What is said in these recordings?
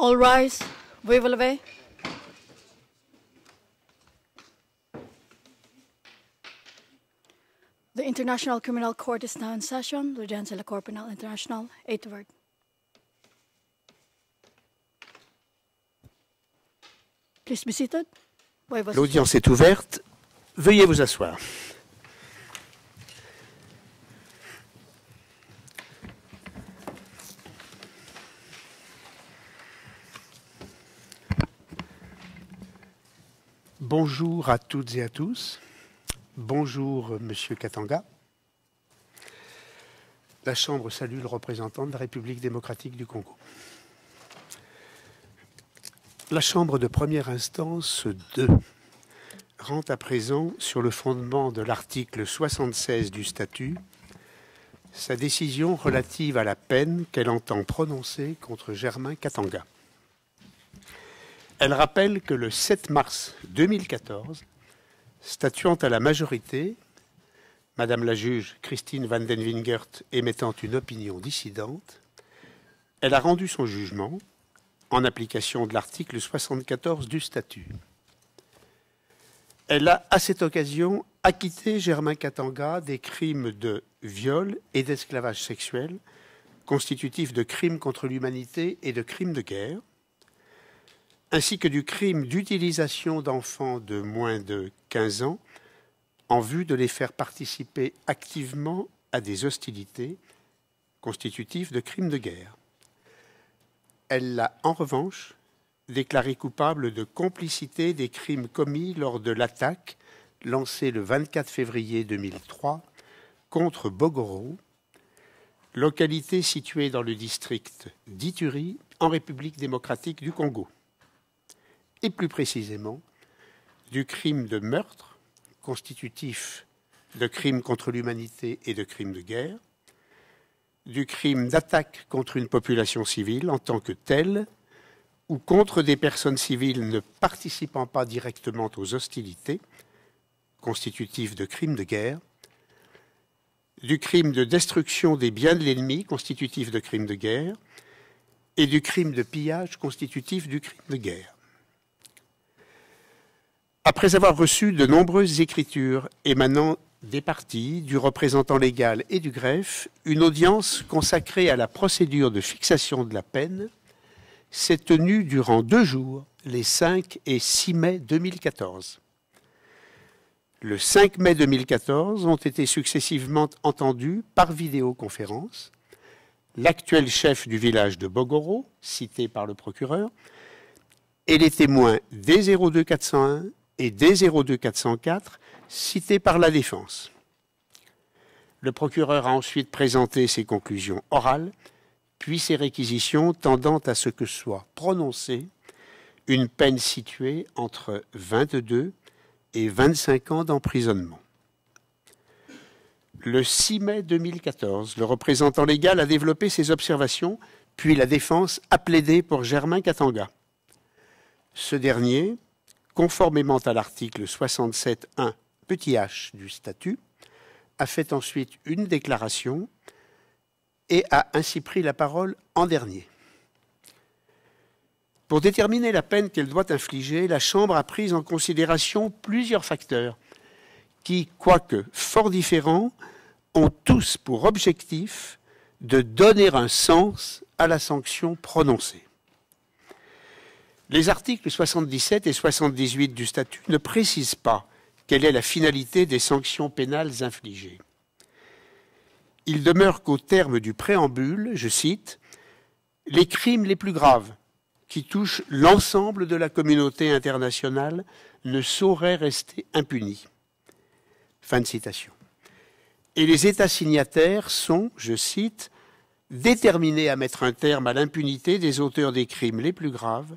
All rise. We will away. The International Criminal Court is now in session. Ludense La Corpinal International, eight Please be seated. L'audience est ouverte. Veuillez vous asseoir. Bonjour à toutes et à tous. Bonjour, Monsieur Katanga. La Chambre salue le représentant de la République démocratique du Congo. La Chambre de première instance 2 rend à présent, sur le fondement de l'article 76 du statut, sa décision relative à la peine qu'elle entend prononcer contre Germain Katanga. Elle rappelle que le 7 mars 2014, statuant à la majorité, Madame la juge Christine Van den Wingert émettant une opinion dissidente, elle a rendu son jugement en application de l'article 74 du statut. Elle a à cette occasion acquitté Germain Katanga des crimes de viol et d'esclavage sexuel constitutifs de crimes contre l'humanité et de crimes de guerre, ainsi que du crime d'utilisation d'enfants de moins de 15 ans en vue de les faire participer activement à des hostilités constitutives de crimes de guerre. Elle l'a en revanche déclaré coupable de complicité des crimes commis lors de l'attaque lancée le 24 février 2003 contre Bogoro, localité située dans le district d'Ituri en République démocratique du Congo et plus précisément du crime de meurtre constitutif de crimes contre l'humanité et de crimes de guerre, du crime d'attaque contre une population civile en tant que telle, ou contre des personnes civiles ne participant pas directement aux hostilités, constitutif de crimes de guerre, du crime de destruction des biens de l'ennemi, constitutif de crimes de guerre, et du crime de pillage, constitutif du crime de guerre. Après avoir reçu de nombreuses écritures émanant des partis, du représentant légal et du greffe, une audience consacrée à la procédure de fixation de la peine s'est tenue durant deux jours, les 5 et 6 mai 2014. Le 5 mai 2014 ont été successivement entendus par vidéoconférence l'actuel chef du village de Bogoro, cité par le procureur, et les témoins d 02401 et D02404 cité par la défense. Le procureur a ensuite présenté ses conclusions orales, puis ses réquisitions tendant à ce que soit prononcée une peine située entre 22 et 25 ans d'emprisonnement. Le 6 mai 2014, le représentant légal a développé ses observations, puis la défense a plaidé pour Germain Katanga. Ce dernier conformément à l'article 67.1 petit h du statut, a fait ensuite une déclaration et a ainsi pris la parole en dernier. Pour déterminer la peine qu'elle doit infliger, la Chambre a pris en considération plusieurs facteurs qui, quoique fort différents, ont tous pour objectif de donner un sens à la sanction prononcée. Les articles 77 et 78 du statut ne précisent pas quelle est la finalité des sanctions pénales infligées. Il demeure qu'au terme du préambule, je cite, les crimes les plus graves qui touchent l'ensemble de la communauté internationale ne sauraient rester impunis. Fin de citation. Et les États signataires sont, je cite, déterminés à mettre un terme à l'impunité des auteurs des crimes les plus graves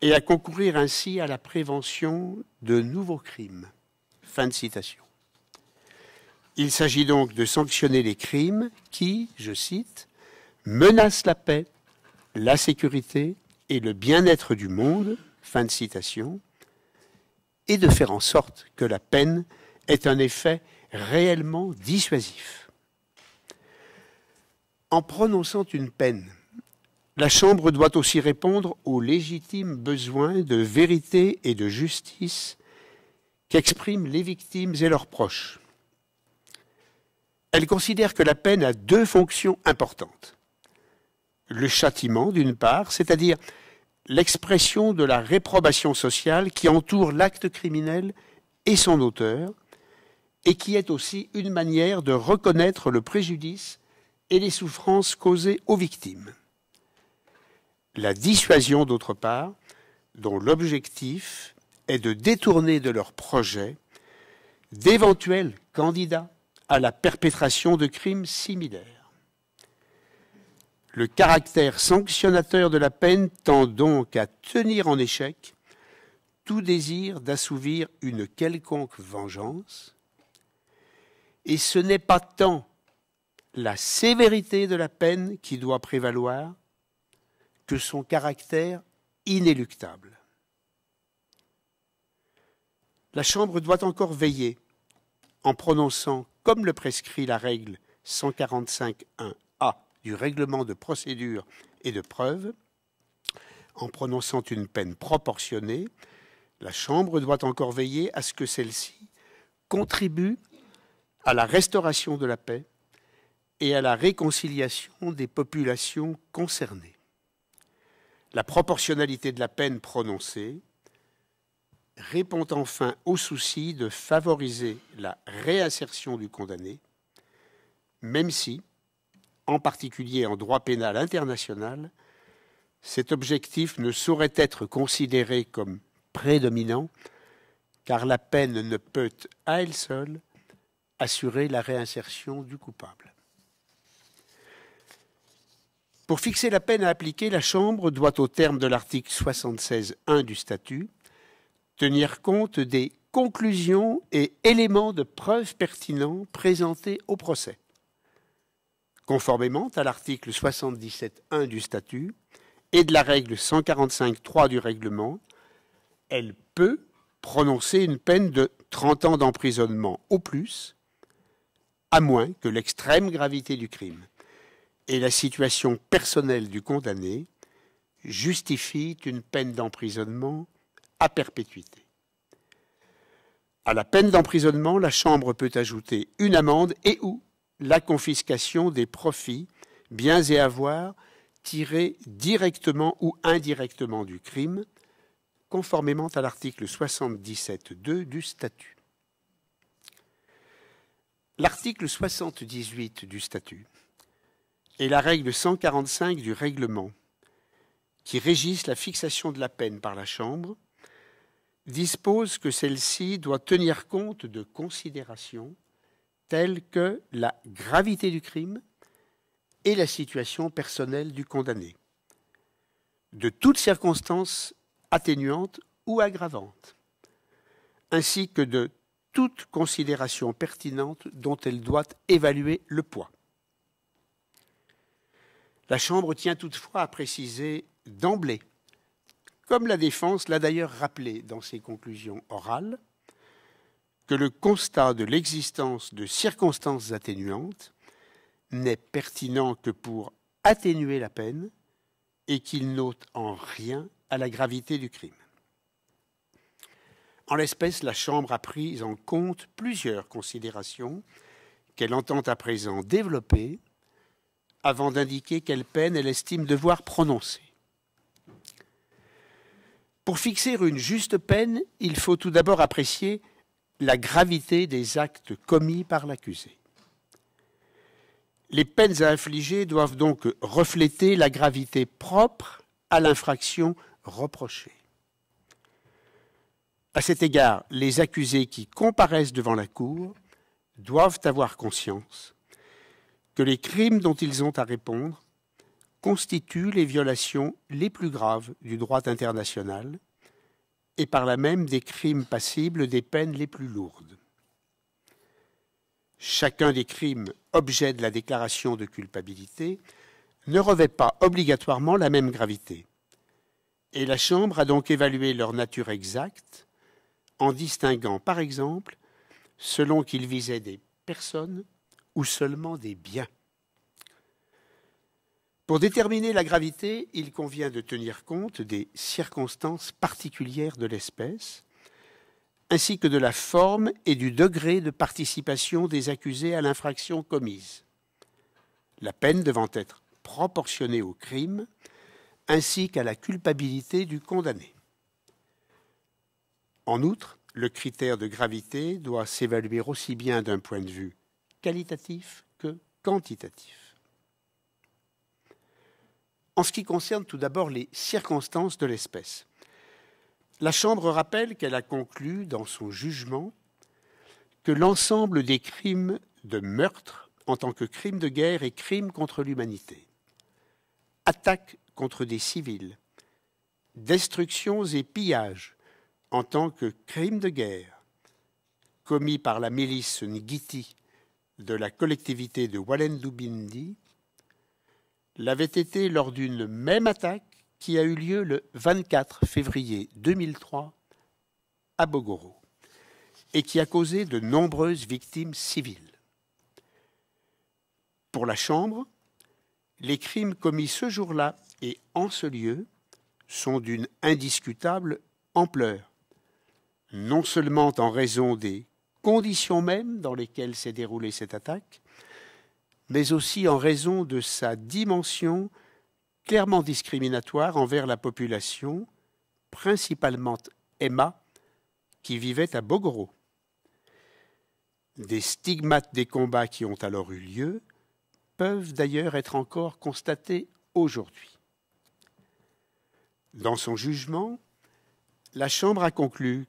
et à concourir ainsi à la prévention de nouveaux crimes. Fin de citation. Il s'agit donc de sanctionner les crimes qui, je cite, menacent la paix, la sécurité et le bien-être du monde, fin de citation, et de faire en sorte que la peine ait un effet réellement dissuasif. En prononçant une peine, la Chambre doit aussi répondre aux légitimes besoins de vérité et de justice qu'expriment les victimes et leurs proches. Elle considère que la peine a deux fonctions importantes. Le châtiment, d'une part, c'est-à-dire l'expression de la réprobation sociale qui entoure l'acte criminel et son auteur, et qui est aussi une manière de reconnaître le préjudice et les souffrances causées aux victimes la dissuasion d'autre part, dont l'objectif est de détourner de leur projet d'éventuels candidats à la perpétration de crimes similaires. Le caractère sanctionnateur de la peine tend donc à tenir en échec tout désir d'assouvir une quelconque vengeance, et ce n'est pas tant la sévérité de la peine qui doit prévaloir que son caractère inéluctable. La Chambre doit encore veiller, en prononçant, comme le prescrit la règle 145.1a du règlement de procédure et de preuve, en prononçant une peine proportionnée, la Chambre doit encore veiller à ce que celle-ci contribue à la restauration de la paix et à la réconciliation des populations concernées la proportionnalité de la peine prononcée répond enfin au souci de favoriser la réinsertion du condamné, même si, en particulier en droit pénal international, cet objectif ne saurait être considéré comme prédominant, car la peine ne peut à elle seule assurer la réinsertion du coupable. Pour fixer la peine à appliquer, la Chambre doit, au terme de l'article 76.1 du statut, tenir compte des conclusions et éléments de preuve pertinents présentés au procès. Conformément à l'article 77.1 du statut et de la règle 145.3 du règlement, elle peut prononcer une peine de 30 ans d'emprisonnement au plus, à moins que l'extrême gravité du crime et la situation personnelle du condamné justifie une peine d'emprisonnement à perpétuité. À la peine d'emprisonnement, la Chambre peut ajouter une amende et ou la confiscation des profits, biens et avoirs tirés directement ou indirectement du crime, conformément à l'article 77.2 du statut. L'article 78 du statut et la règle 145 du règlement, qui régisse la fixation de la peine par la Chambre, dispose que celle-ci doit tenir compte de considérations telles que la gravité du crime et la situation personnelle du condamné, de toutes circonstances atténuantes ou aggravantes, ainsi que de toute considération pertinente dont elle doit évaluer le poids. La Chambre tient toutefois à préciser d'emblée, comme la Défense l'a d'ailleurs rappelé dans ses conclusions orales, que le constat de l'existence de circonstances atténuantes n'est pertinent que pour atténuer la peine et qu'il n'ôte en rien à la gravité du crime. En l'espèce, la Chambre a pris en compte plusieurs considérations qu'elle entend à présent développer avant d'indiquer quelle peine elle estime devoir prononcer. Pour fixer une juste peine, il faut tout d'abord apprécier la gravité des actes commis par l'accusé. Les peines à infliger doivent donc refléter la gravité propre à l'infraction reprochée. À cet égard, les accusés qui comparaissent devant la Cour doivent avoir conscience que les crimes dont ils ont à répondre constituent les violations les plus graves du droit international et par là même des crimes passibles des peines les plus lourdes. Chacun des crimes objet de la déclaration de culpabilité ne revêt pas obligatoirement la même gravité. Et la Chambre a donc évalué leur nature exacte en distinguant, par exemple, selon qu'ils visaient des personnes ou seulement des biens. Pour déterminer la gravité, il convient de tenir compte des circonstances particulières de l'espèce, ainsi que de la forme et du degré de participation des accusés à l'infraction commise. La peine devant être proportionnée au crime, ainsi qu'à la culpabilité du condamné. En outre, le critère de gravité doit s'évaluer aussi bien d'un point de vue qualitatif que quantitatif. En ce qui concerne tout d'abord les circonstances de l'espèce, la Chambre rappelle qu'elle a conclu dans son jugement que l'ensemble des crimes de meurtre en tant que crime de guerre et crime contre l'humanité, attaques contre des civils, destructions et pillages en tant que crimes de guerre commis par la milice Ngiti de la collectivité de Walendoubindi l'avait été lors d'une même attaque qui a eu lieu le 24 février 2003 à Bogoro et qui a causé de nombreuses victimes civiles. Pour la Chambre, les crimes commis ce jour-là et en ce lieu sont d'une indiscutable ampleur, non seulement en raison des conditions mêmes dans lesquelles s'est déroulée cette attaque, mais aussi en raison de sa dimension clairement discriminatoire envers la population, principalement Emma, qui vivait à Bogoro. Des stigmates des combats qui ont alors eu lieu peuvent d'ailleurs être encore constatés aujourd'hui. Dans son jugement, la Chambre a conclu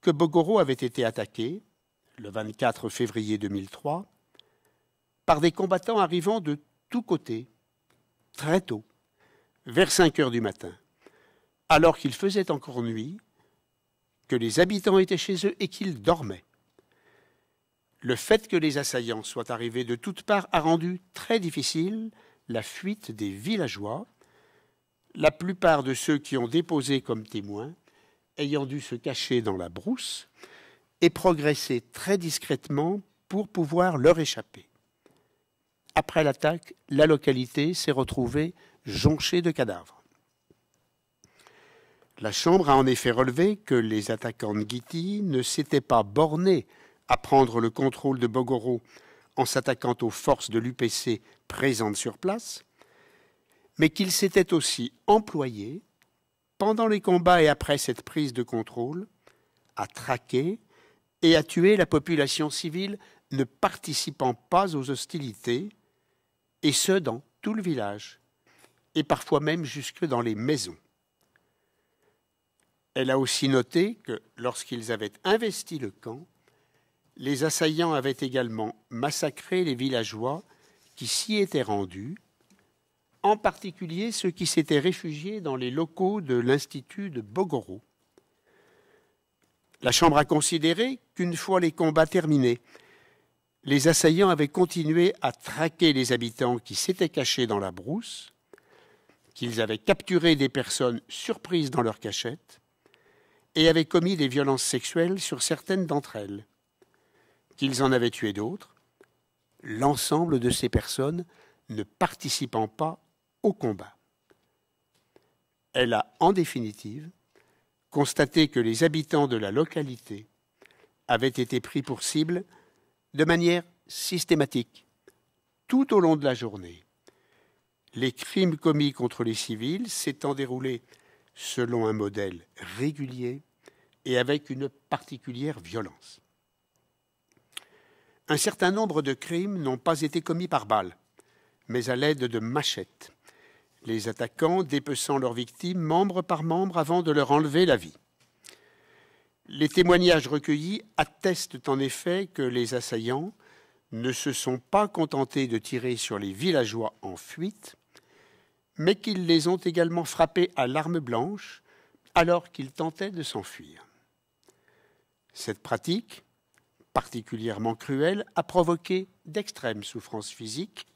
que Bogoro avait été attaqué le 24 février 2003, par des combattants arrivant de tous côtés, très tôt, vers 5 heures du matin, alors qu'il faisait encore nuit, que les habitants étaient chez eux et qu'ils dormaient. Le fait que les assaillants soient arrivés de toutes parts a rendu très difficile la fuite des villageois, la plupart de ceux qui ont déposé comme témoins ayant dû se cacher dans la brousse et progresser très discrètement pour pouvoir leur échapper. Après l'attaque, la localité s'est retrouvée jonchée de cadavres. La Chambre a en effet relevé que les attaquants de Giti ne s'étaient pas bornés à prendre le contrôle de Bogoro en s'attaquant aux forces de l'UPC présentes sur place, mais qu'ils s'étaient aussi employés, pendant les combats et après cette prise de contrôle, à traquer et à tuer la population civile ne participant pas aux hostilités, et ce dans tout le village, et parfois même jusque dans les maisons. Elle a aussi noté que lorsqu'ils avaient investi le camp, les assaillants avaient également massacré les villageois qui s'y étaient rendus, en particulier ceux qui s'étaient réfugiés dans les locaux de l'Institut de Bogoro. La Chambre a considéré qu'une fois les combats terminés, les assaillants avaient continué à traquer les habitants qui s'étaient cachés dans la brousse, qu'ils avaient capturé des personnes surprises dans leur cachette et avaient commis des violences sexuelles sur certaines d'entre elles, qu'ils en avaient tué d'autres, l'ensemble de ces personnes ne participant pas au combat. Elle a en définitive constater que les habitants de la localité avaient été pris pour cible de manière systématique tout au long de la journée. Les crimes commis contre les civils s'étant déroulés selon un modèle régulier et avec une particulière violence. Un certain nombre de crimes n'ont pas été commis par balle, mais à l'aide de machettes, les attaquants dépeçant leurs victimes membre par membre avant de leur enlever la vie. Les témoignages recueillis attestent en effet que les assaillants ne se sont pas contentés de tirer sur les villageois en fuite, mais qu'ils les ont également frappés à l'arme blanche alors qu'ils tentaient de s'enfuir. Cette pratique, particulièrement cruelle, a provoqué d'extrêmes souffrances physiques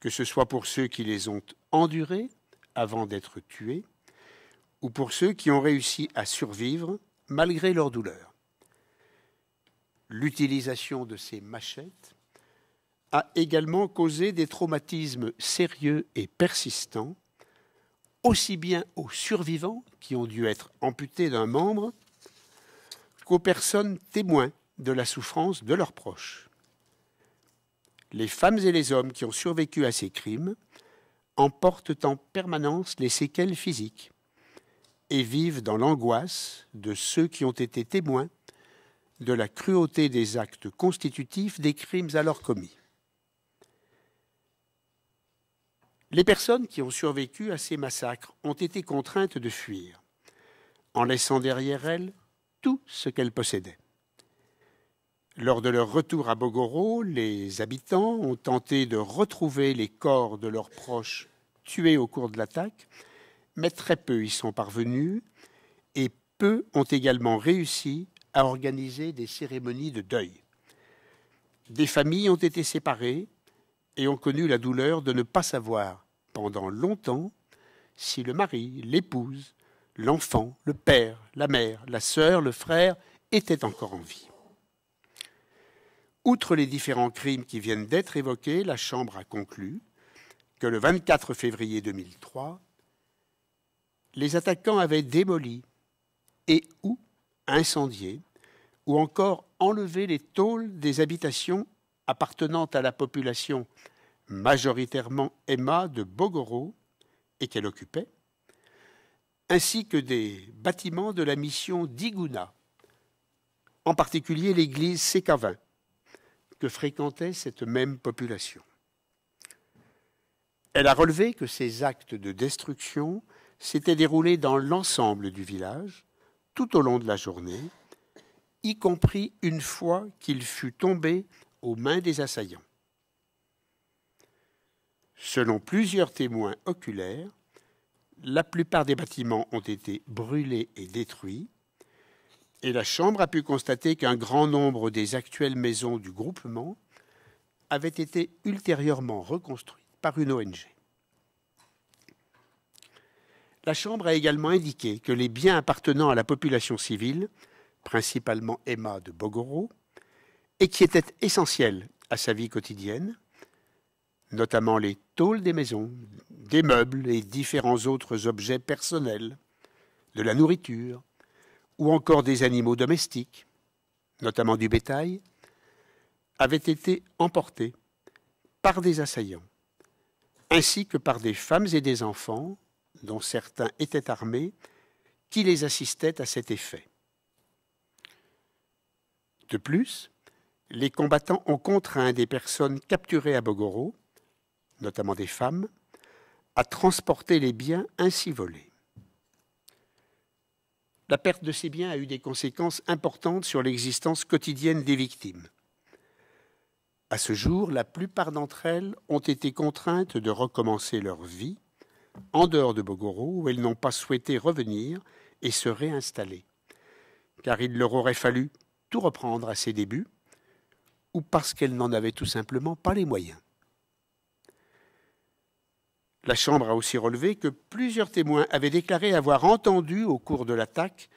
que ce soit pour ceux qui les ont endurés avant d'être tués, ou pour ceux qui ont réussi à survivre malgré leur douleur. L'utilisation de ces machettes a également causé des traumatismes sérieux et persistants, aussi bien aux survivants qui ont dû être amputés d'un membre qu'aux personnes témoins de la souffrance de leurs proches les femmes et les hommes qui ont survécu à ces crimes emportent en permanence les séquelles physiques et vivent dans l'angoisse de ceux qui ont été témoins de la cruauté des actes constitutifs des crimes alors commis. Les personnes qui ont survécu à ces massacres ont été contraintes de fuir, en laissant derrière elles tout ce qu'elles possédaient. Lors de leur retour à Bogoro, les habitants ont tenté de retrouver les corps de leurs proches tués au cours de l'attaque, mais très peu y sont parvenus et peu ont également réussi à organiser des cérémonies de deuil. Des familles ont été séparées et ont connu la douleur de ne pas savoir pendant longtemps si le mari, l'épouse, l'enfant, le père, la mère, la sœur, le frère étaient encore en vie. Outre les différents crimes qui viennent d'être évoqués, la Chambre a conclu que le 24 février 2003, les attaquants avaient démoli et ou incendié ou encore enlevé les tôles des habitations appartenant à la population majoritairement Emma de Bogoro et qu'elle occupait, ainsi que des bâtiments de la mission d'Iguna, en particulier l'église Sécavin, que fréquentait cette même population. Elle a relevé que ces actes de destruction s'étaient déroulés dans l'ensemble du village, tout au long de la journée, y compris une fois qu'il fut tombé aux mains des assaillants. Selon plusieurs témoins oculaires, la plupart des bâtiments ont été brûlés et détruits, et la Chambre a pu constater qu'un grand nombre des actuelles maisons du groupement avaient été ultérieurement reconstruites par une ONG. La Chambre a également indiqué que les biens appartenant à la population civile, principalement Emma de Bogoro, et qui étaient essentiels à sa vie quotidienne, notamment les tôles des maisons, des meubles et différents autres objets personnels, de la nourriture, ou encore des animaux domestiques, notamment du bétail, avaient été emportés par des assaillants, ainsi que par des femmes et des enfants, dont certains étaient armés, qui les assistaient à cet effet. De plus, les combattants ont contraint des personnes capturées à Bogoro, notamment des femmes, à transporter les biens ainsi volés la perte de ces biens a eu des conséquences importantes sur l'existence quotidienne des victimes. À ce jour, la plupart d'entre elles ont été contraintes de recommencer leur vie en dehors de Bogoro, où elles n'ont pas souhaité revenir et se réinstaller, car il leur aurait fallu tout reprendre à ses débuts, ou parce qu'elles n'en avaient tout simplement pas les moyens. La Chambre a aussi relevé que plusieurs témoins avaient déclaré avoir entendu au cours de l'attaque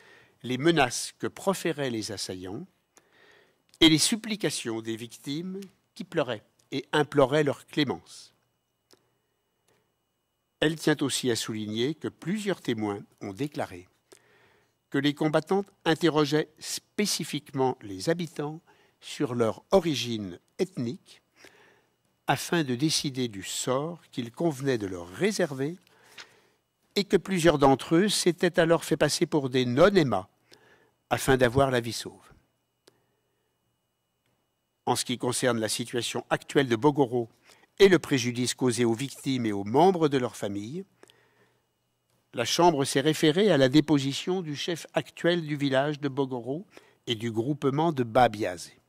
les menaces que proféraient les assaillants et les supplications des victimes qui pleuraient et imploraient leur clémence. Elle tient aussi à souligner que plusieurs témoins ont déclaré que les combattantes interrogeaient spécifiquement les habitants sur leur origine ethnique afin de décider du sort qu'il convenait de leur réserver et que plusieurs d'entre eux s'étaient alors fait passer pour des non emma afin d'avoir la vie sauve. En ce qui concerne la situation actuelle de Bogoro et le préjudice causé aux victimes et aux membres de leur famille, la Chambre s'est référée à la déposition du chef actuel du village de Bogoro et du groupement de Babiazé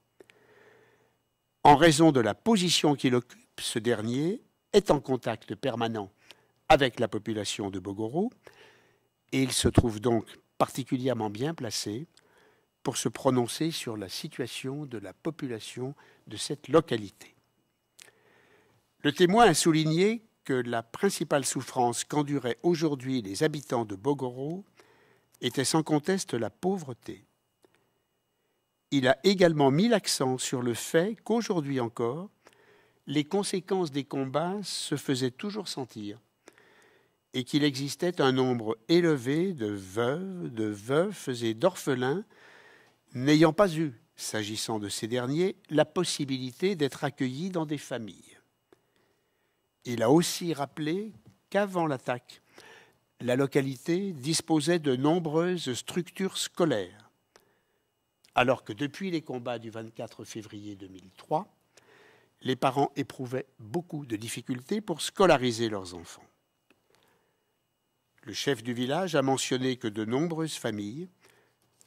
en raison de la position qu'il occupe, ce dernier est en contact permanent avec la population de Bogoro et il se trouve donc particulièrement bien placé pour se prononcer sur la situation de la population de cette localité. Le témoin a souligné que la principale souffrance qu'enduraient aujourd'hui les habitants de Bogoro était sans conteste la pauvreté il a également mis l'accent sur le fait qu'aujourd'hui encore, les conséquences des combats se faisaient toujours sentir et qu'il existait un nombre élevé de veuves, de veufs et d'orphelins n'ayant pas eu, s'agissant de ces derniers, la possibilité d'être accueillis dans des familles. Il a aussi rappelé qu'avant l'attaque, la localité disposait de nombreuses structures scolaires alors que depuis les combats du 24 février 2003, les parents éprouvaient beaucoup de difficultés pour scolariser leurs enfants. Le chef du village a mentionné que de nombreuses familles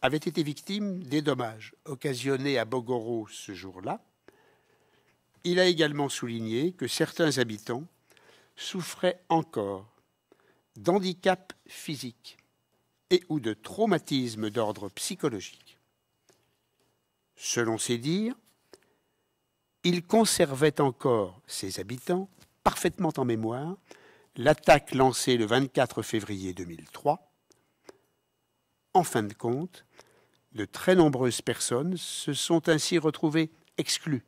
avaient été victimes des dommages occasionnés à Bogoro ce jour-là. Il a également souligné que certains habitants souffraient encore d'handicaps physiques et ou de traumatismes d'ordre psychologique selon ses dires, il conservait encore ses habitants parfaitement en mémoire l'attaque lancée le 24 février 2003. En fin de compte, de très nombreuses personnes se sont ainsi retrouvées exclues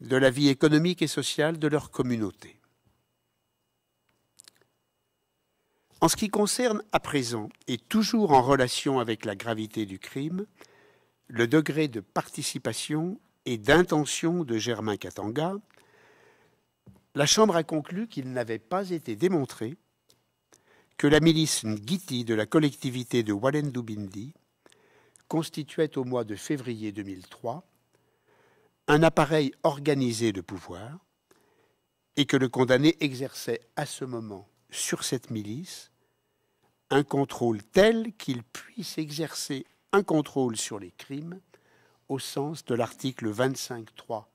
de la vie économique et sociale de leur communauté. En ce qui concerne à présent, et toujours en relation avec la gravité du crime, le degré de participation et d'intention de Germain Katanga, la Chambre a conclu qu'il n'avait pas été démontré que la milice Ngiti de la collectivité de Walendubindi constituait au mois de février 2003 un appareil organisé de pouvoir et que le condamné exerçait à ce moment sur cette milice un contrôle tel qu'il puisse exercer contrôle sur les crimes au sens de l'article 25.3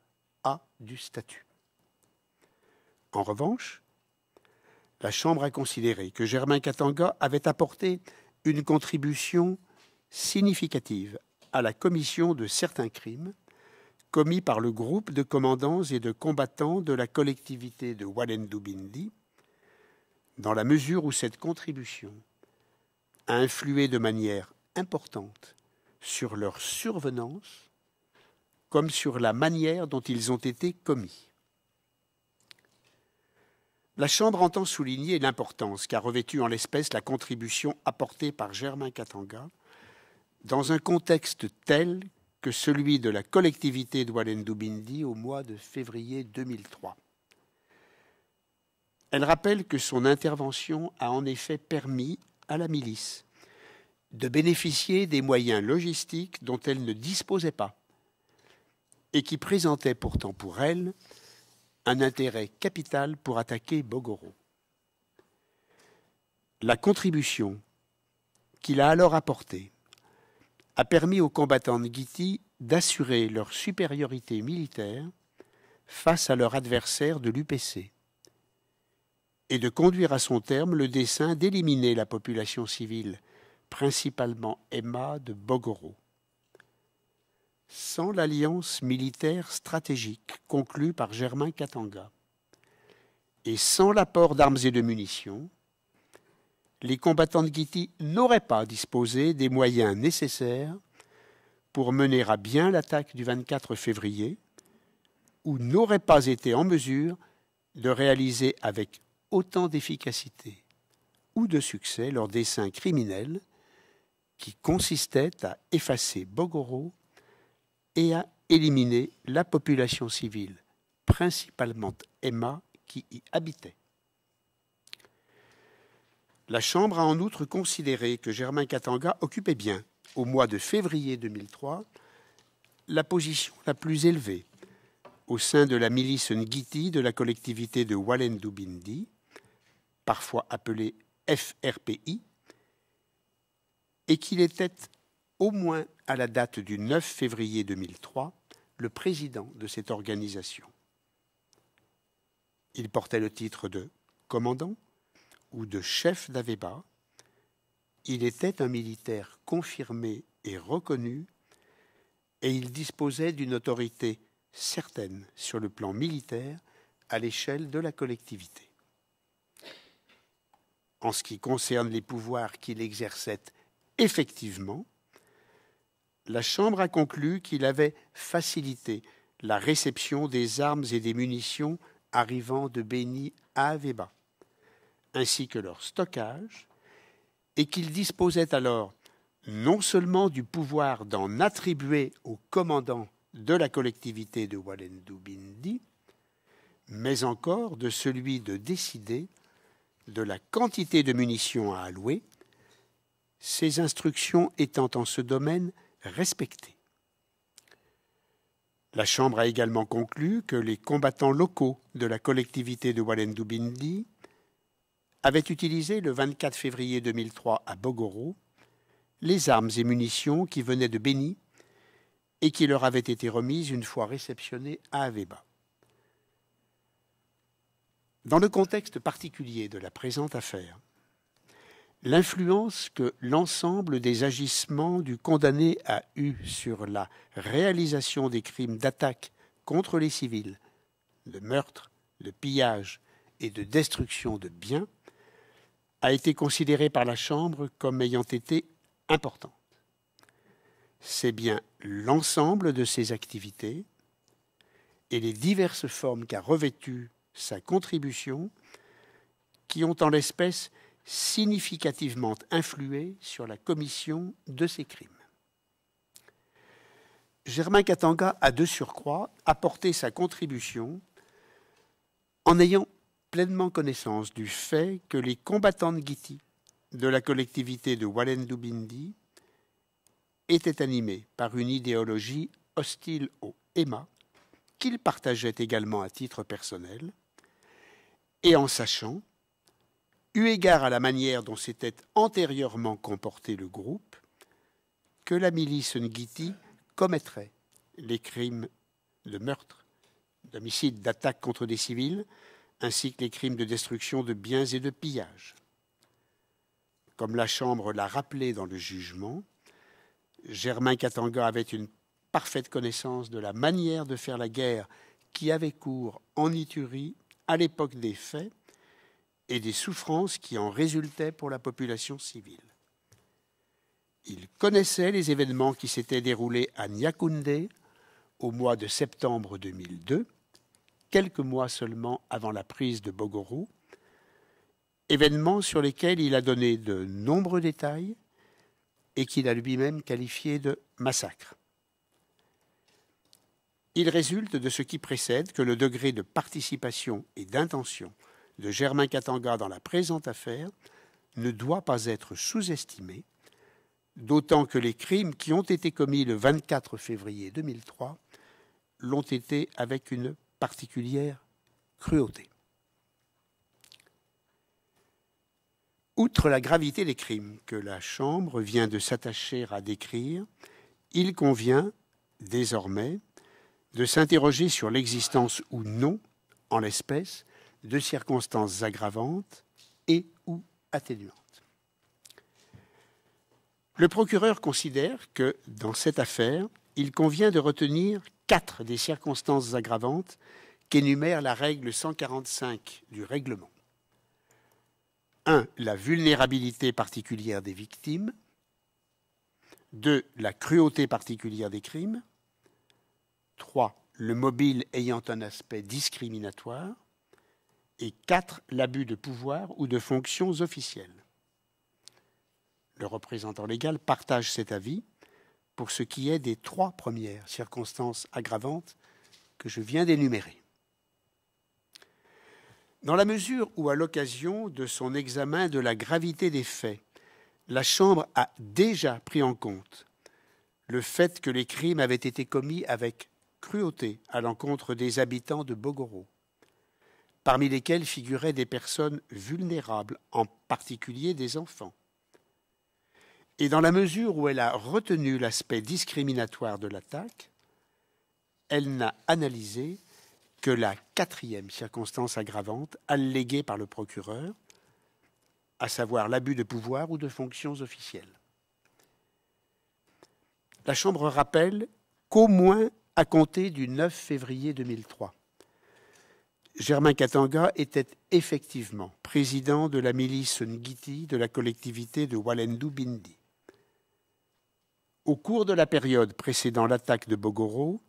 A du statut. En revanche, la Chambre a considéré que Germain Katanga avait apporté une contribution significative à la commission de certains crimes commis par le groupe de commandants et de combattants de la collectivité de Walendubindi, dans la mesure où cette contribution a influé de manière importante sur leur survenance comme sur la manière dont ils ont été commis. La Chambre entend souligner l'importance qu'a revêtue en l'espèce la contribution apportée par Germain Katanga dans un contexte tel que celui de la collectivité d'Oualendoubindi au mois de février 2003. Elle rappelle que son intervention a en effet permis à la milice de bénéficier des moyens logistiques dont elle ne disposait pas et qui présentaient pourtant pour elle un intérêt capital pour attaquer Bogoro. La contribution qu'il a alors apportée a permis aux combattants de Giti d'assurer leur supériorité militaire face à leur adversaire de l'UPC et de conduire à son terme le dessein d'éliminer la population civile principalement Emma de Bogoro. Sans l'alliance militaire stratégique conclue par Germain Katanga et sans l'apport d'armes et de munitions, les combattants de Guiti n'auraient pas disposé des moyens nécessaires pour mener à bien l'attaque du 24 février ou n'auraient pas été en mesure de réaliser avec autant d'efficacité ou de succès leurs dessein criminels qui consistait à effacer Bogoro et à éliminer la population civile, principalement Emma, qui y habitait. La Chambre a en outre considéré que Germain Katanga occupait bien, au mois de février 2003, la position la plus élevée au sein de la milice Ngiti de la collectivité de Walendubindi, parfois appelée FRPI, et qu'il était au moins à la date du 9 février 2003 le président de cette organisation. Il portait le titre de commandant ou de chef d'Aveba. Il était un militaire confirmé et reconnu et il disposait d'une autorité certaine sur le plan militaire à l'échelle de la collectivité. En ce qui concerne les pouvoirs qu'il exerçait effectivement, la Chambre a conclu qu'il avait facilité la réception des armes et des munitions arrivant de Béni à Aveba, ainsi que leur stockage, et qu'il disposait alors non seulement du pouvoir d'en attribuer au commandant de la collectivité de Bindi, mais encore de celui de décider de la quantité de munitions à allouer ses instructions étant en ce domaine respectées. La Chambre a également conclu que les combattants locaux de la collectivité de Walendoubindi avaient utilisé le 24 février 2003 à Bogoro les armes et munitions qui venaient de Béni et qui leur avaient été remises une fois réceptionnées à Aveba. Dans le contexte particulier de la présente affaire, l'influence que l'ensemble des agissements du condamné a eu sur la réalisation des crimes d'attaque contre les civils, de meurtre, de pillage et de destruction de biens, a été considérée par la Chambre comme ayant été importante. C'est bien l'ensemble de ces activités et les diverses formes qu'a revêtues sa contribution qui ont en l'espèce significativement influé sur la commission de ces crimes. Germain Katanga a de surcroît apporté sa contribution en ayant pleinement connaissance du fait que les combattants de Giti de la collectivité de Walendoubindi étaient animés par une idéologie hostile au Emma qu'il partageait également à titre personnel, et en sachant eu égard à la manière dont s'était antérieurement comporté le groupe, que la milice Ngiti commettrait les crimes de meurtre, d'homicide, d'attaque contre des civils, ainsi que les crimes de destruction de biens et de pillage. Comme la Chambre l'a rappelé dans le jugement, Germain Katanga avait une parfaite connaissance de la manière de faire la guerre qui avait cours en Iturie à l'époque des faits et des souffrances qui en résultaient pour la population civile. Il connaissait les événements qui s'étaient déroulés à Nyakoundé au mois de septembre 2002, quelques mois seulement avant la prise de Bogorou, événements sur lesquels il a donné de nombreux détails et qu'il a lui-même qualifié de massacre. Il résulte de ce qui précède que le degré de participation et d'intention de Germain Katanga dans la présente affaire ne doit pas être sous-estimé, d'autant que les crimes qui ont été commis le 24 février 2003 l'ont été avec une particulière cruauté. Outre la gravité des crimes que la Chambre vient de s'attacher à décrire, il convient désormais de s'interroger sur l'existence ou non, en l'espèce, de circonstances aggravantes et ou atténuantes. Le procureur considère que, dans cette affaire, il convient de retenir quatre des circonstances aggravantes qu'énumère la règle 145 du règlement. 1. La vulnérabilité particulière des victimes. 2. La cruauté particulière des crimes. 3. Le mobile ayant un aspect discriminatoire et 4. L'abus de pouvoir ou de fonctions officielles. Le représentant légal partage cet avis pour ce qui est des trois premières circonstances aggravantes que je viens d'énumérer. Dans la mesure où, à l'occasion de son examen de la gravité des faits, la Chambre a déjà pris en compte le fait que les crimes avaient été commis avec cruauté à l'encontre des habitants de Bogoro, parmi lesquels figuraient des personnes vulnérables, en particulier des enfants. Et dans la mesure où elle a retenu l'aspect discriminatoire de l'attaque, elle n'a analysé que la quatrième circonstance aggravante alléguée par le procureur, à savoir l'abus de pouvoir ou de fonctions officielles. La Chambre rappelle qu'au moins à compter du 9 février 2003, Germain Katanga était effectivement président de la milice Ngiti de la collectivité de Walendou bindi Au cours de la période précédant l'attaque de Bogoro,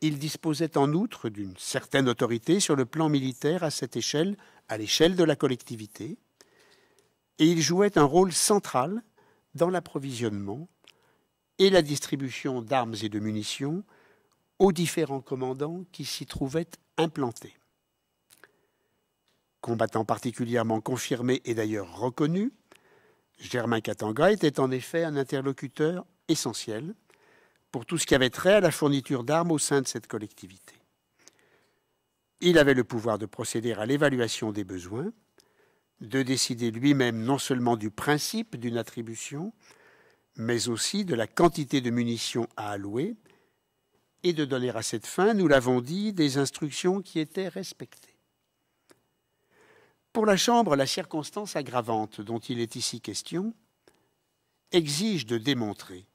il disposait en outre d'une certaine autorité sur le plan militaire à cette échelle, à l'échelle de la collectivité, et il jouait un rôle central dans l'approvisionnement et la distribution d'armes et de munitions aux différents commandants qui s'y trouvaient implantés combattant particulièrement confirmé et d'ailleurs reconnu, Germain Katanga était en effet un interlocuteur essentiel pour tout ce qui avait trait à la fourniture d'armes au sein de cette collectivité. Il avait le pouvoir de procéder à l'évaluation des besoins, de décider lui-même non seulement du principe d'une attribution, mais aussi de la quantité de munitions à allouer, et de donner à cette fin, nous l'avons dit, des instructions qui étaient respectées. Pour la Chambre, la circonstance aggravante dont il est ici question exige de démontrer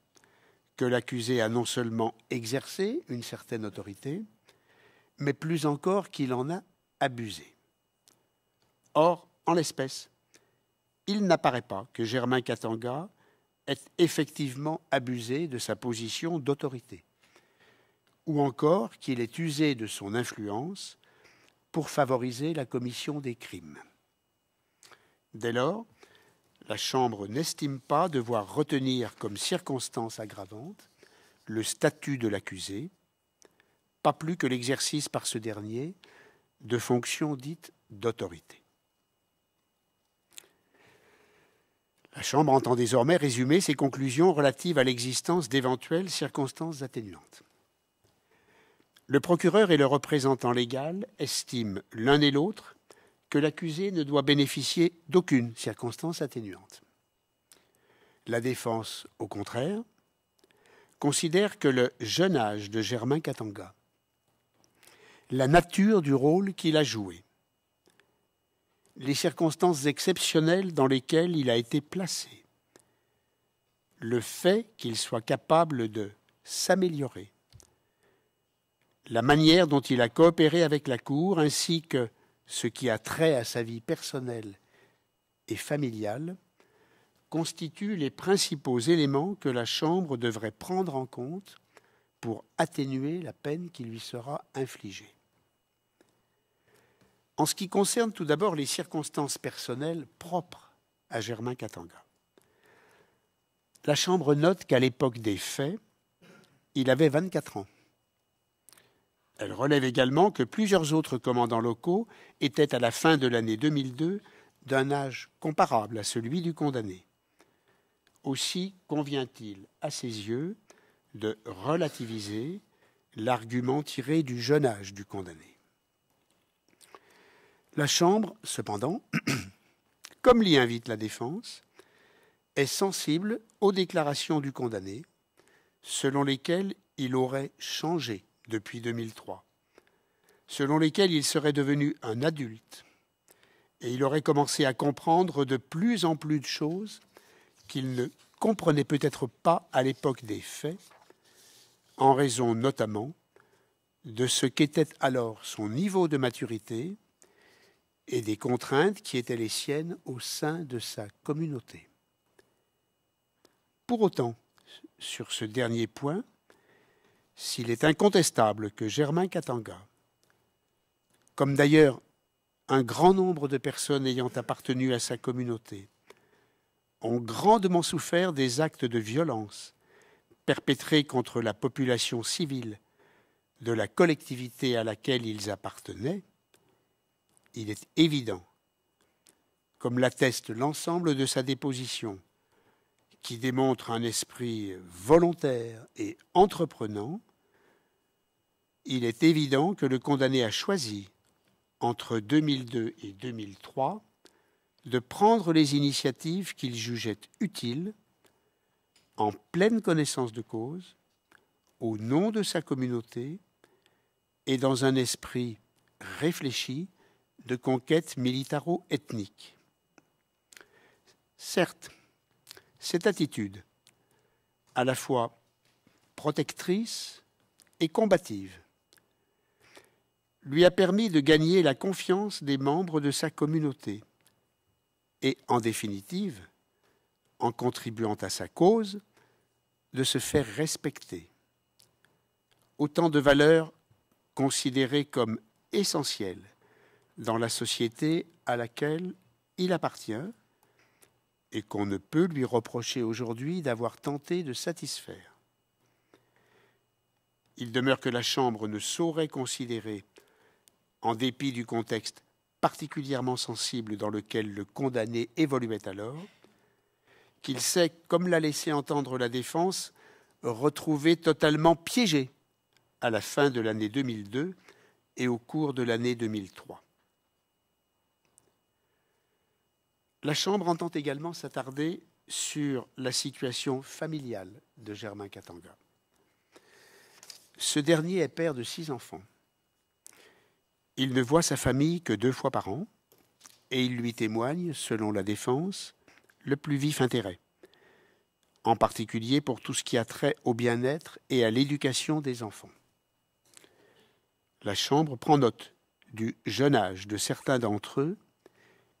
que l'accusé a non seulement exercé une certaine autorité, mais plus encore qu'il en a abusé. Or, en l'espèce, il n'apparaît pas que Germain Katanga ait effectivement abusé de sa position d'autorité, ou encore qu'il ait usé de son influence pour favoriser la commission des crimes. Dès lors, la Chambre n'estime pas devoir retenir comme circonstance aggravante le statut de l'accusé, pas plus que l'exercice par ce dernier de fonctions dites d'autorité. La Chambre entend désormais résumer ses conclusions relatives à l'existence d'éventuelles circonstances atténuantes. Le procureur et le représentant légal estiment l'un et l'autre que l'accusé ne doit bénéficier d'aucune circonstance atténuante. La défense, au contraire, considère que le jeune âge de Germain Katanga, la nature du rôle qu'il a joué, les circonstances exceptionnelles dans lesquelles il a été placé, le fait qu'il soit capable de s'améliorer, la manière dont il a coopéré avec la Cour ainsi que ce qui a trait à sa vie personnelle et familiale, constitue les principaux éléments que la Chambre devrait prendre en compte pour atténuer la peine qui lui sera infligée. En ce qui concerne tout d'abord les circonstances personnelles propres à Germain Katanga, la Chambre note qu'à l'époque des faits, il avait 24 ans. Elle relève également que plusieurs autres commandants locaux étaient à la fin de l'année 2002 d'un âge comparable à celui du condamné. Aussi convient-il, à ses yeux, de relativiser l'argument tiré du jeune âge du condamné. La Chambre, cependant, comme l'y invite la défense, est sensible aux déclarations du condamné, selon lesquelles il aurait changé depuis 2003, selon lesquels il serait devenu un adulte et il aurait commencé à comprendre de plus en plus de choses qu'il ne comprenait peut-être pas à l'époque des faits, en raison notamment de ce qu'était alors son niveau de maturité et des contraintes qui étaient les siennes au sein de sa communauté. Pour autant, sur ce dernier point, s'il est incontestable que Germain Katanga, comme d'ailleurs un grand nombre de personnes ayant appartenu à sa communauté, ont grandement souffert des actes de violence perpétrés contre la population civile de la collectivité à laquelle ils appartenaient, il est évident, comme l'atteste l'ensemble de sa déposition, qui démontre un esprit volontaire et entreprenant, il est évident que le condamné a choisi, entre 2002 et 2003, de prendre les initiatives qu'il jugeait utiles, en pleine connaissance de cause, au nom de sa communauté et dans un esprit réfléchi de conquête militaro-ethnique. Certes, cette attitude, à la fois protectrice et combative, lui a permis de gagner la confiance des membres de sa communauté et, en définitive, en contribuant à sa cause, de se faire respecter. Autant de valeurs considérées comme essentielles dans la société à laquelle il appartient et qu'on ne peut lui reprocher aujourd'hui d'avoir tenté de satisfaire. Il demeure que la Chambre ne saurait considérer en dépit du contexte particulièrement sensible dans lequel le condamné évoluait alors, qu'il s'est, comme l'a laissé entendre la défense, retrouvé totalement piégé à la fin de l'année 2002 et au cours de l'année 2003. La Chambre entend également s'attarder sur la situation familiale de Germain Katanga. Ce dernier est père de six enfants. Il ne voit sa famille que deux fois par an et il lui témoigne, selon la défense, le plus vif intérêt, en particulier pour tout ce qui a trait au bien-être et à l'éducation des enfants. La Chambre prend note du jeune âge de certains d'entre eux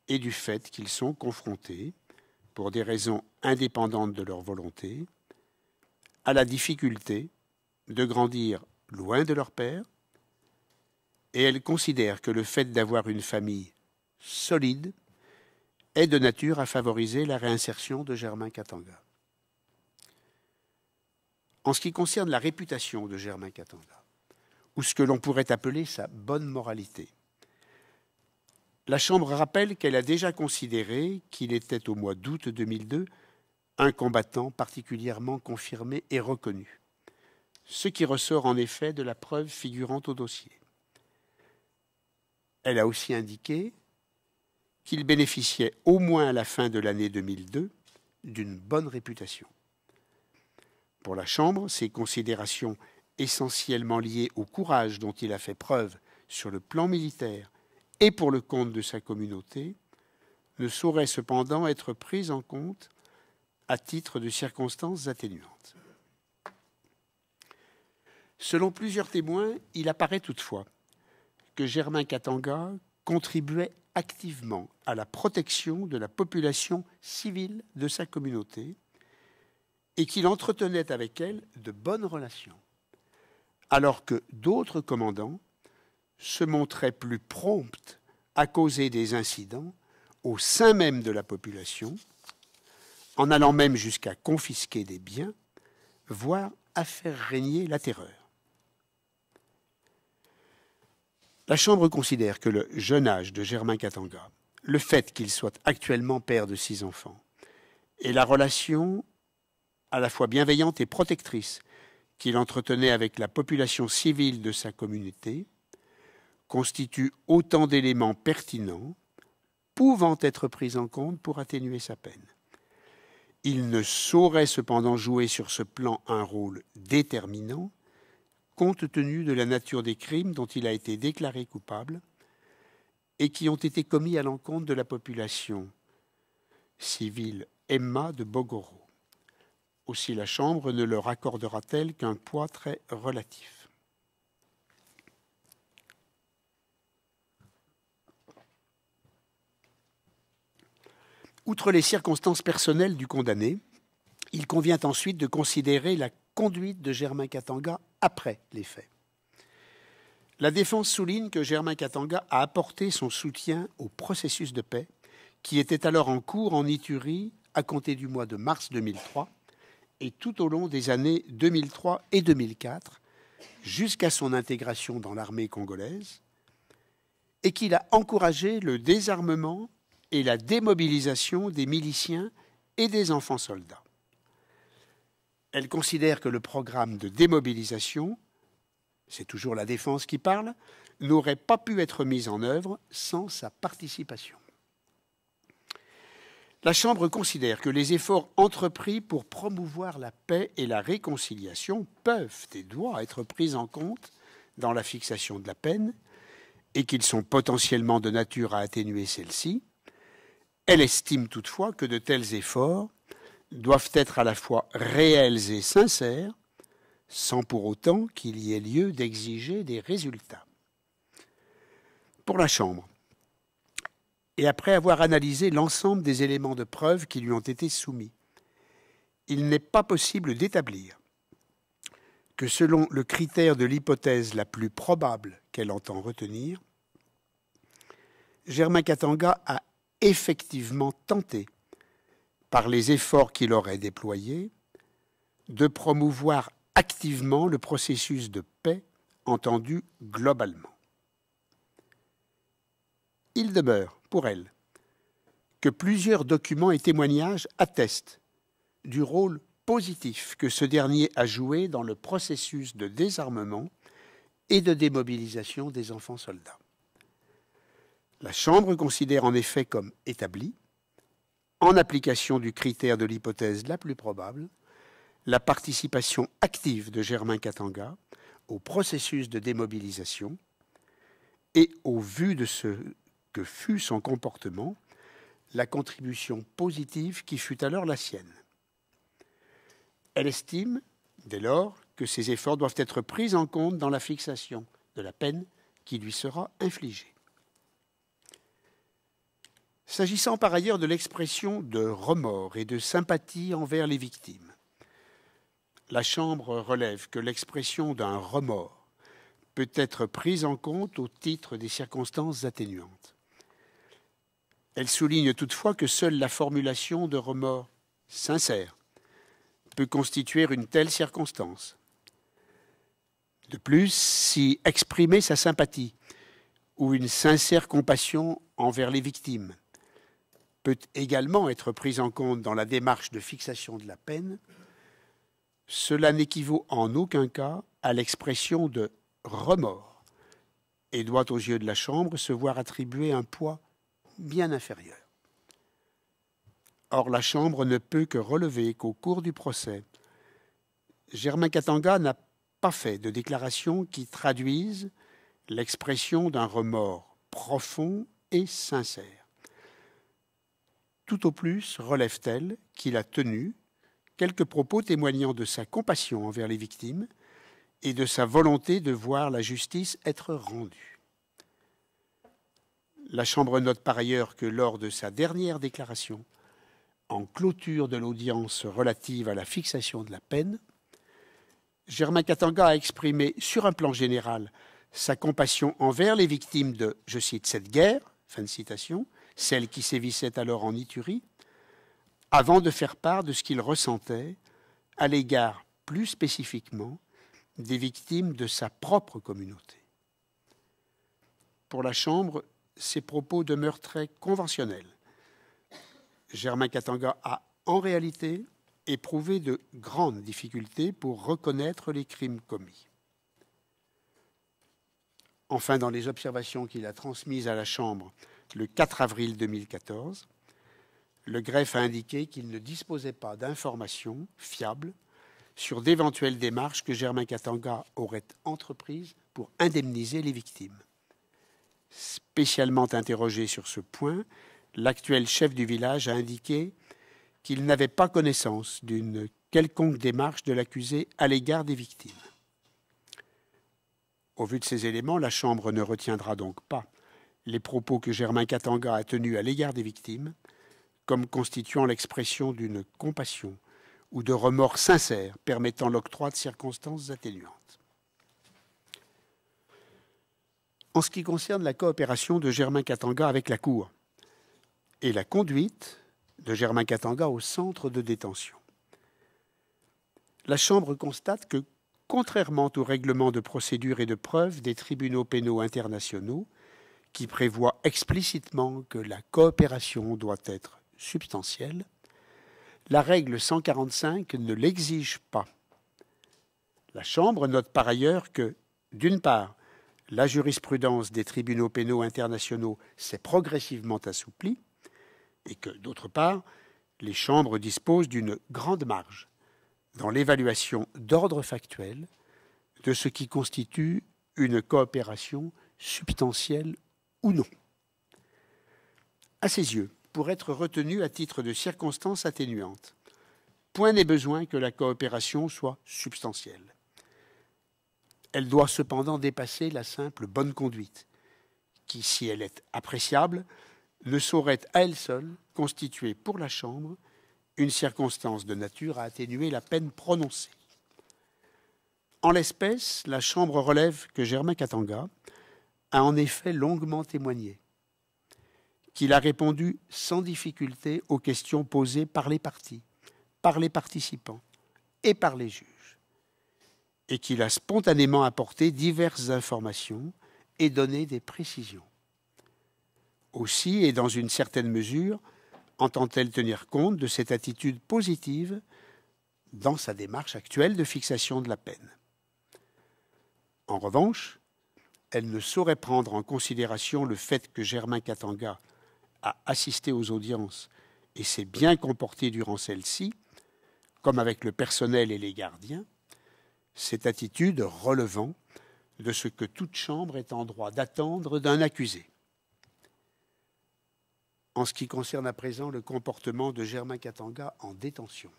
et du fait qu'ils sont confrontés, pour des raisons indépendantes de leur volonté, à la difficulté de grandir loin de leur père et elle considère que le fait d'avoir une famille solide est de nature à favoriser la réinsertion de Germain Katanga. En ce qui concerne la réputation de Germain Katanga, ou ce que l'on pourrait appeler sa bonne moralité, la Chambre rappelle qu'elle a déjà considéré qu'il était au mois d'août 2002 un combattant particulièrement confirmé et reconnu, ce qui ressort en effet de la preuve figurant au dossier. Elle a aussi indiqué qu'il bénéficiait au moins à la fin de l'année 2002 d'une bonne réputation. Pour la Chambre, ces considérations essentiellement liées au courage dont il a fait preuve sur le plan militaire et pour le compte de sa communauté ne sauraient cependant être prises en compte à titre de circonstances atténuantes. Selon plusieurs témoins, il apparaît toutefois que Germain Katanga contribuait activement à la protection de la population civile de sa communauté et qu'il entretenait avec elle de bonnes relations, alors que d'autres commandants se montraient plus prompts à causer des incidents au sein même de la population, en allant même jusqu'à confisquer des biens, voire à faire régner la terreur. La Chambre considère que le jeune âge de Germain Katanga, le fait qu'il soit actuellement père de six enfants, et la relation à la fois bienveillante et protectrice qu'il entretenait avec la population civile de sa communauté, constituent autant d'éléments pertinents pouvant être pris en compte pour atténuer sa peine. Il ne saurait cependant jouer sur ce plan un rôle déterminant, compte tenu de la nature des crimes dont il a été déclaré coupable et qui ont été commis à l'encontre de la population civile Emma de Bogoro. Aussi la Chambre ne leur accordera-t-elle qu'un poids très relatif. Outre les circonstances personnelles du condamné, il convient ensuite de considérer la conduite de Germain Katanga après les faits. La défense souligne que Germain Katanga a apporté son soutien au processus de paix qui était alors en cours en Iturie à compter du mois de mars 2003 et tout au long des années 2003 et 2004 jusqu'à son intégration dans l'armée congolaise et qu'il a encouragé le désarmement et la démobilisation des miliciens et des enfants soldats elle considère que le programme de démobilisation, c'est toujours la défense qui parle, n'aurait pas pu être mis en œuvre sans sa participation. La Chambre considère que les efforts entrepris pour promouvoir la paix et la réconciliation peuvent et doivent être pris en compte dans la fixation de la peine et qu'ils sont potentiellement de nature à atténuer celle-ci. Elle estime toutefois que de tels efforts doivent être à la fois réelles et sincères, sans pour autant qu'il y ait lieu d'exiger des résultats. Pour la Chambre, et après avoir analysé l'ensemble des éléments de preuve qui lui ont été soumis, il n'est pas possible d'établir que selon le critère de l'hypothèse la plus probable qu'elle entend retenir, Germain Katanga a effectivement tenté par les efforts qu'il aurait déployés, de promouvoir activement le processus de paix entendu globalement. Il demeure, pour elle, que plusieurs documents et témoignages attestent du rôle positif que ce dernier a joué dans le processus de désarmement et de démobilisation des enfants soldats. La Chambre considère en effet comme établie en application du critère de l'hypothèse la plus probable, la participation active de Germain Katanga au processus de démobilisation et au vu de ce que fut son comportement, la contribution positive qui fut alors la sienne. Elle estime, dès lors, que ses efforts doivent être pris en compte dans la fixation de la peine qui lui sera infligée. S'agissant par ailleurs de l'expression de remords et de sympathie envers les victimes, la Chambre relève que l'expression d'un remords peut être prise en compte au titre des circonstances atténuantes. Elle souligne toutefois que seule la formulation de remords sincères peut constituer une telle circonstance. De plus, si exprimer sa sympathie ou une sincère compassion envers les victimes peut également être prise en compte dans la démarche de fixation de la peine, cela n'équivaut en aucun cas à l'expression de remords et doit aux yeux de la Chambre se voir attribuer un poids bien inférieur. Or, la Chambre ne peut que relever qu'au cours du procès, Germain Katanga n'a pas fait de déclaration qui traduise l'expression d'un remords profond et sincère. Tout au plus relève-t-elle qu'il a tenu quelques propos témoignant de sa compassion envers les victimes et de sa volonté de voir la justice être rendue. La Chambre note par ailleurs que lors de sa dernière déclaration, en clôture de l'audience relative à la fixation de la peine, Germain Katanga a exprimé sur un plan général sa compassion envers les victimes de, je cite, cette guerre, fin de citation, celle qui sévissait alors en Iturie, avant de faire part de ce qu'il ressentait à l'égard plus spécifiquement des victimes de sa propre communauté. Pour la Chambre, ces propos demeurent très conventionnels. Germain Katanga a en réalité éprouvé de grandes difficultés pour reconnaître les crimes commis. Enfin, dans les observations qu'il a transmises à la Chambre le 4 avril 2014, le greffe a indiqué qu'il ne disposait pas d'informations fiables sur d'éventuelles démarches que Germain Katanga aurait entreprises pour indemniser les victimes. Spécialement interrogé sur ce point, l'actuel chef du village a indiqué qu'il n'avait pas connaissance d'une quelconque démarche de l'accusé à l'égard des victimes. Au vu de ces éléments, la Chambre ne retiendra donc pas les propos que Germain Katanga a tenus à l'égard des victimes comme constituant l'expression d'une compassion ou de remords sincères permettant l'octroi de circonstances atténuantes. En ce qui concerne la coopération de Germain Katanga avec la Cour et la conduite de Germain Katanga au centre de détention, la Chambre constate que, contrairement au règlement de procédure et de preuve des tribunaux pénaux internationaux, qui prévoit explicitement que la coopération doit être substantielle, la règle 145 ne l'exige pas. La Chambre note par ailleurs que, d'une part, la jurisprudence des tribunaux pénaux internationaux s'est progressivement assouplie et que, d'autre part, les chambres disposent d'une grande marge dans l'évaluation d'ordre factuel de ce qui constitue une coopération substantielle ou non. À ses yeux, pour être retenue à titre de circonstance atténuante, point n'est besoin que la coopération soit substantielle. Elle doit cependant dépasser la simple bonne conduite, qui, si elle est appréciable, ne saurait à elle seule constituer pour la Chambre une circonstance de nature à atténuer la peine prononcée. En l'espèce, la Chambre relève que Germain Katanga a en effet longuement témoigné qu'il a répondu sans difficulté aux questions posées par les partis, par les participants et par les juges, et qu'il a spontanément apporté diverses informations et donné des précisions. Aussi, et dans une certaine mesure, entend-elle tenir compte de cette attitude positive dans sa démarche actuelle de fixation de la peine. En revanche, elle ne saurait prendre en considération le fait que Germain Katanga a assisté aux audiences et s'est bien comporté durant celles ci comme avec le personnel et les gardiens, cette attitude relevant de ce que toute chambre est en droit d'attendre d'un accusé. En ce qui concerne à présent le comportement de Germain Katanga en détention,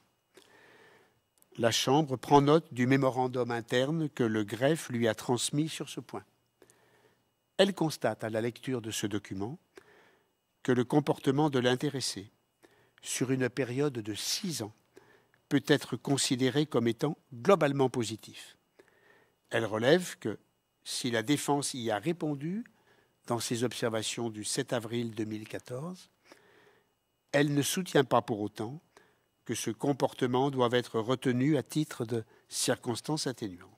la Chambre prend note du mémorandum interne que le greffe lui a transmis sur ce point elle constate à la lecture de ce document que le comportement de l'intéressé sur une période de six ans peut être considéré comme étant globalement positif. Elle relève que si la défense y a répondu dans ses observations du 7 avril 2014, elle ne soutient pas pour autant que ce comportement doive être retenu à titre de circonstance atténuante.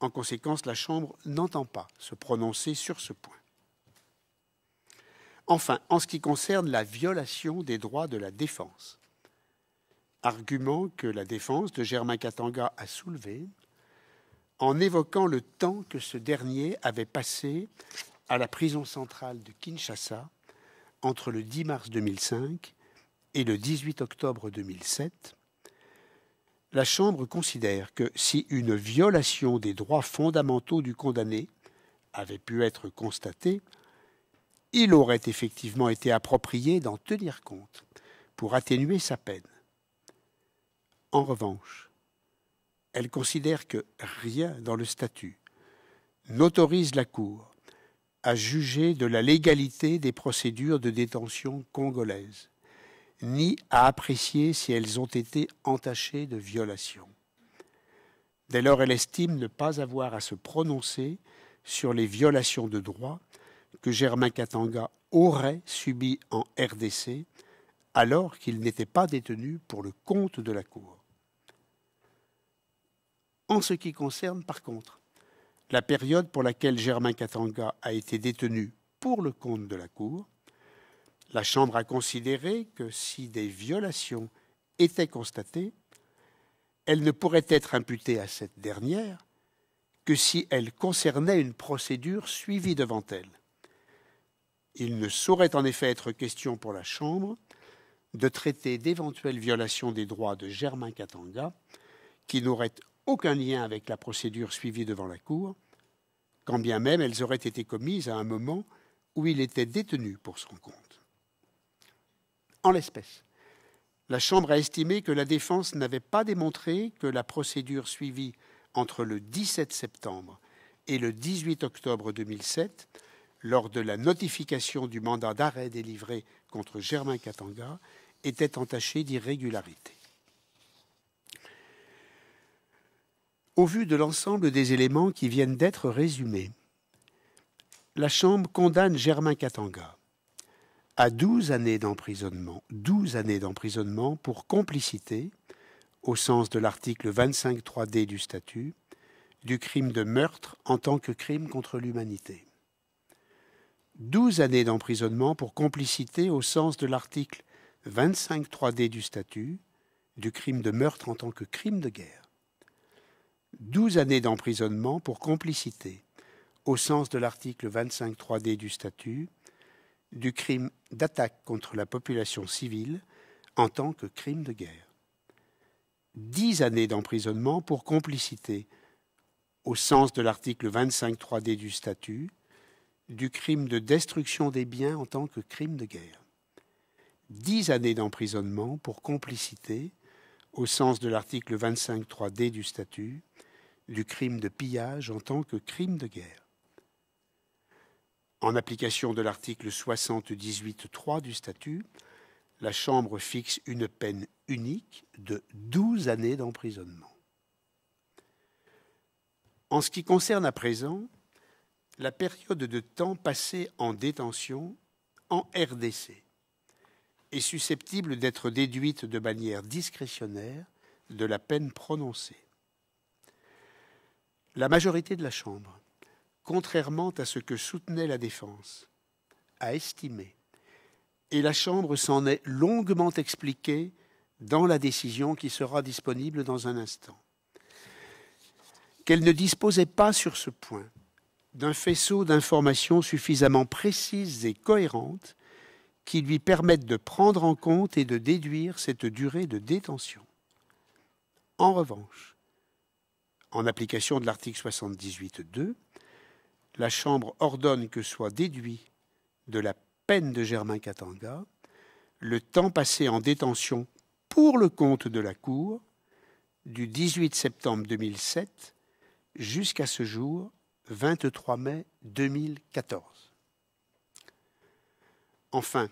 En conséquence, la Chambre n'entend pas se prononcer sur ce point. Enfin, en ce qui concerne la violation des droits de la défense, argument que la défense de Germain Katanga a soulevé en évoquant le temps que ce dernier avait passé à la prison centrale de Kinshasa entre le 10 mars 2005 et le 18 octobre 2007, la Chambre considère que si une violation des droits fondamentaux du condamné avait pu être constatée, il aurait effectivement été approprié d'en tenir compte pour atténuer sa peine. En revanche, elle considère que rien dans le statut n'autorise la Cour à juger de la légalité des procédures de détention congolaises ni à apprécier si elles ont été entachées de violations. Dès lors, elle estime ne pas avoir à se prononcer sur les violations de droit que Germain Katanga aurait subies en RDC alors qu'il n'était pas détenu pour le compte de la Cour. En ce qui concerne, par contre, la période pour laquelle Germain Katanga a été détenu pour le compte de la Cour, la Chambre a considéré que si des violations étaient constatées, elles ne pourraient être imputées à cette dernière que si elles concernaient une procédure suivie devant elle. Il ne saurait en effet être question pour la Chambre de traiter d'éventuelles violations des droits de Germain Katanga qui n'auraient aucun lien avec la procédure suivie devant la Cour, quand bien même elles auraient été commises à un moment où il était détenu pour son compte. En l'espèce, la Chambre a estimé que la défense n'avait pas démontré que la procédure suivie entre le 17 septembre et le 18 octobre 2007, lors de la notification du mandat d'arrêt délivré contre Germain Katanga, était entachée d'irrégularité. Au vu de l'ensemble des éléments qui viennent d'être résumés, la Chambre condamne Germain Katanga à 12 années d'emprisonnement. 12 années d'emprisonnement pour complicité, au sens de l'article 25.3d du statut, du crime de meurtre en tant que crime contre l'humanité. 12 années d'emprisonnement pour complicité au sens de l'article 25.3d du statut, du crime de meurtre en tant que crime de guerre. 12 années d'emprisonnement pour complicité au sens de l'article 25.3d du statut, du crime d'attaque contre la population civile en tant que crime de guerre. Dix années d'emprisonnement pour complicité, au sens de l'article 253 d du statut, du crime de destruction des biens en tant que crime de guerre. Dix années d'emprisonnement pour complicité, au sens de l'article 253 d du statut, du crime de pillage en tant que crime de guerre. En application de l'article 78.3 du statut, la Chambre fixe une peine unique de 12 années d'emprisonnement. En ce qui concerne à présent la période de temps passée en détention en RDC est susceptible d'être déduite de manière discrétionnaire de la peine prononcée. La majorité de la Chambre contrairement à ce que soutenait la défense, a estimé, et la Chambre s'en est longuement expliquée dans la décision qui sera disponible dans un instant, qu'elle ne disposait pas sur ce point d'un faisceau d'informations suffisamment précises et cohérentes qui lui permettent de prendre en compte et de déduire cette durée de détention. En revanche, en application de l'article 78.2, la Chambre ordonne que soit déduit de la peine de Germain Katanga le temps passé en détention pour le compte de la Cour du 18 septembre 2007 jusqu'à ce jour 23 mai 2014. Enfin,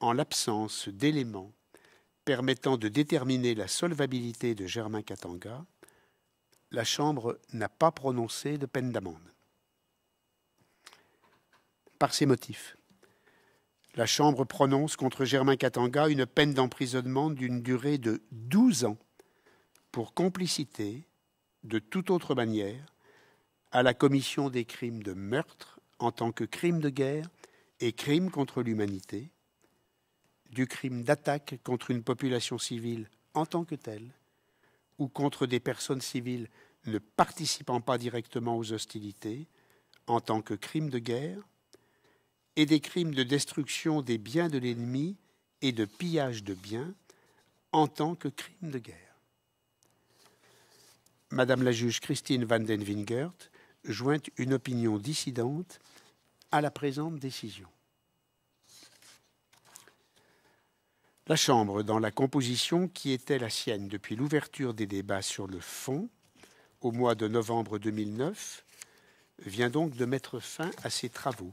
en l'absence d'éléments permettant de déterminer la solvabilité de Germain Katanga, la Chambre n'a pas prononcé de peine d'amende par ces motifs. La Chambre prononce contre Germain Katanga une peine d'emprisonnement d'une durée de 12 ans pour complicité, de toute autre manière, à la commission des crimes de meurtre en tant que crime de guerre et crime contre l'humanité, du crime d'attaque contre une population civile en tant que telle, ou contre des personnes civiles ne participant pas directement aux hostilités en tant que crime de guerre, et des crimes de destruction des biens de l'ennemi et de pillage de biens en tant que crimes de guerre. Madame la juge Christine van den Wingert joint une opinion dissidente à la présente décision. La Chambre, dans la composition qui était la sienne depuis l'ouverture des débats sur le fond, au mois de novembre 2009, vient donc de mettre fin à ses travaux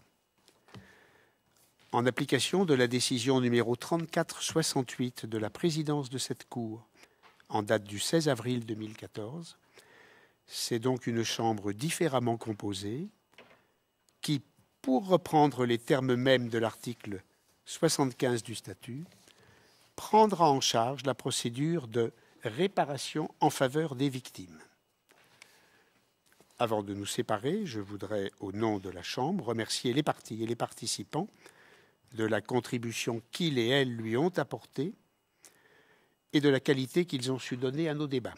en application de la décision numéro 3468 de la présidence de cette Cour, en date du 16 avril 2014. C'est donc une chambre différemment composée qui, pour reprendre les termes mêmes de l'article 75 du statut, prendra en charge la procédure de réparation en faveur des victimes. Avant de nous séparer, je voudrais, au nom de la Chambre, remercier les partis et les participants de la contribution qu'ils et elles lui ont apportée et de la qualité qu'ils ont su donner à nos débats.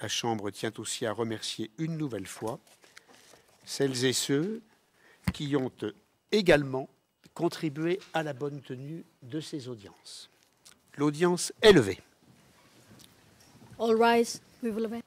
La Chambre tient aussi à remercier une nouvelle fois celles et ceux qui ont également contribué à la bonne tenue de ces audiences. L'audience est levée. All rise. We will...